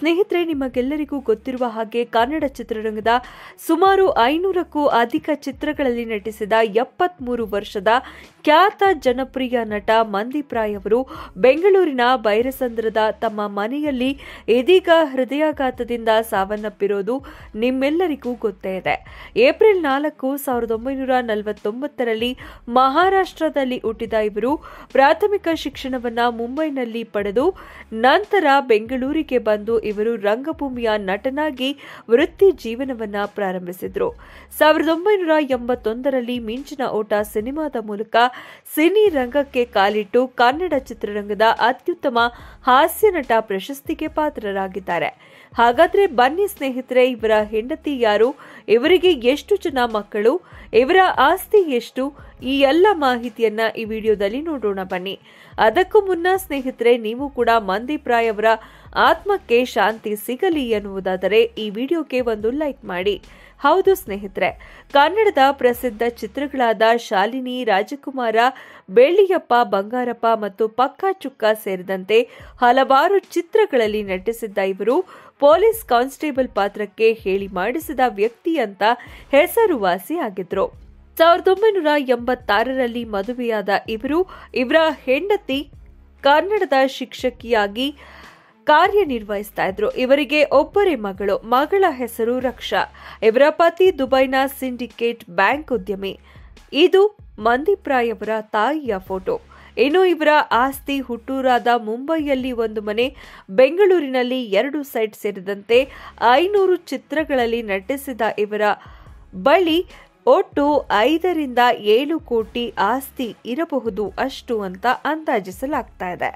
ಸ್ನೇಹಿತರೆ ನಿಮಗೆಲ್ಲರಿಗೂ ಗೊತ್ತಿರುವ ಹಾಗೆ ಕನ್ನಡ ಚಿತ್ರರಂಗದ ಸುಮಾರು ಐನೂರಕ್ಕೂ ಅಧಿಕ ಚಿತ್ರಗಳಲ್ಲಿ ನಟಿಸಿದ ಎಪ್ಪತ್ಮೂರು ವರ್ಷದ ಖ್ಯಾತ ಜನಪ್ರಿಯ ನಟ ಮಂದೀಪ್ ರಾಯ್ ಅವರು ಬೆಂಗಳೂರಿನ ಬೈರಸಂದ್ರದ ತಮ್ಮ ಮನೆಯಲ್ಲಿ ಇದೀಗ ಹೃದಯಾಘಾತದಿಂದ ಸಾವನ್ನಪ್ಪಿರೋದು ನಿಮ್ಮೆಲ್ಲರಿಗೂ ಗೊತ್ತೇ ಇದೆ ಏಪ್ರಿಲ್ ನಾಲ್ಕು ಸಾವಿರದ ಒಂಬೈನೂರ ನಲವತ್ತೊಂಬತ್ತರಲ್ಲಿ ಮಹಾರಾಷ್ಟ್ರದಲ್ಲಿ ಹುಟ್ಟಿದ ಇವರು ಪ್ರಾಥಮಿಕ ಶಿಕ್ಷಣವನ್ನು ಮುಂಬೈನಲ್ಲಿ ಪಡೆದು ನಂತರ ಬೆಂಗಳೂರಿಗೆ ಬಂದು ಇವರು ರಂಗಭೂಮಿಯ ನಟನಾಗಿ ವೃತ್ತಿ ಜೀವನವನ್ನ ಪ್ರಾರಂಭಿಸಿದ್ರು ಸಾವಿರದ ಒಂಬೈನೂರ ಎಂಬತ್ತೊಂದರಲ್ಲಿ ಮಿಂಚಿನ ಓಟ ಸಿನಿಮಾದ ಮೂಲಕ ಸಿನಿ ರಂಗಕ್ಕೆ ಕಾಲಿಟ್ಟು ಕನ್ನಡ ಚಿತ್ರರಂಗದ ಅತ್ಯುತ್ತಮ ಹಾಸ್ಯ ನಟ ಪ್ರಶಸ್ತಿಗೆ ಪಾತ್ರರಾಗಿದ್ದಾರೆ ಹಾಗಾದ್ರೆ ಬನ್ನಿ ಸ್ನೇಹಿತರೆ ಇವರ ಹೆಂಡತಿ ಯಾರು ಇವರಿಗೆ ಎಷ್ಟು ಜನ ಮಕ್ಕಳು ಇವರ ಆಸ್ತಿ ಎಷ್ಟು ಈ ಎಲ್ಲ ಮಾಹಿತಿಯನ್ನ ಈ ವಿಡಿಯೋದಲ್ಲಿ ನೋಡೋಣ ಬನ್ನಿ ಅದಕ್ಕೂ ಮುನ್ನ ಸ್ನೇಹಿತರೆ ನೀವು ಕೂಡ ಅವರ ಆತ್ಮಕ್ಕೆ ಶಾಂತಿ ಸಿಗಲಿ ಎನ್ನುವುದಾದರೆ ಈ ವಿಡಿಯೋಗೆ ಒಂದು ಲೈಕ್ ಮಾಡಿ ಹೌದು ಸ್ನೇಹಿತರೆ ಕನ್ನಡದ ಪ್ರಸಿದ್ಧ ಚಿತ್ರಗಳಾದ ಶಾಲಿನಿ ರಾಜಕುಮಾರ ಬೆಳ್ಳಿಯಪ್ಪ ಬಂಗಾರಪ್ಪ ಮತ್ತು ಪಕ್ಕಾ ಚುಕ್ಕ ಸೇರಿದಂತೆ ಹಲವಾರು ಚಿತ್ರಗಳಲ್ಲಿ ನಟಿಸಿದ್ದ ಇವರು ಪೊಲೀಸ್ ಕಾನ್ಸ್ಟೇಬಲ್ ಪಾತ್ರಕ್ಕೆ ಹೇಳಿ ಮಾಡಿಸಿದ ವ್ಯಕ್ತಿ ಅಂತ ಹೆಸರುವಾಸಿಯಾಗಿದ್ರು ಸಾವಿರದ ಒಂಬೈನೂರ ಎಂಬತ್ತಾರರಲ್ಲಿ ಮದುವೆಯಾದ ಇವರು ಇವರ ಹೆಂಡತಿ ಕನ್ನಡದ ಶಿಕ್ಷಕಿಯಾಗಿ ಕಾರ್ಯನಿರ್ವಹಿಸ್ತಾ ಇದ್ರು ಇವರಿಗೆ ಒಬ್ಬರೇ ಮಗಳು ಮಗಳ ಹೆಸರು ರಕ್ಷಾ ಇವರ ಪತಿ ದುಬೈನ ಸಿಂಡಿಕೇಟ್ ಬ್ಯಾಂಕ್ ಉದ್ಯಮಿ ಇದು ಅವರ ತಾಯಿಯ ಫೋಟೋ ಇನ್ನು ಇವರ ಆಸ್ತಿ ಹುಟ್ಟೂರಾದ ಮುಂಬೈಯಲ್ಲಿ ಒಂದು ಮನೆ ಬೆಂಗಳೂರಿನಲ್ಲಿ ಎರಡು ಸೈಟ್ ಸೇರಿದಂತೆ ಐನೂರು ಚಿತ್ರಗಳಲ್ಲಿ ನಟಿಸಿದ ಇವರ ಬಳಿ ಒಟ್ಟು ಐದರಿಂದ ಏಳು ಕೋಟಿ ಆಸ್ತಿ ಇರಬಹುದು ಅಷ್ಟು ಅಂತ ಅಂದಾಜಿಸಲಾಗ್ತಾ ಇದೆ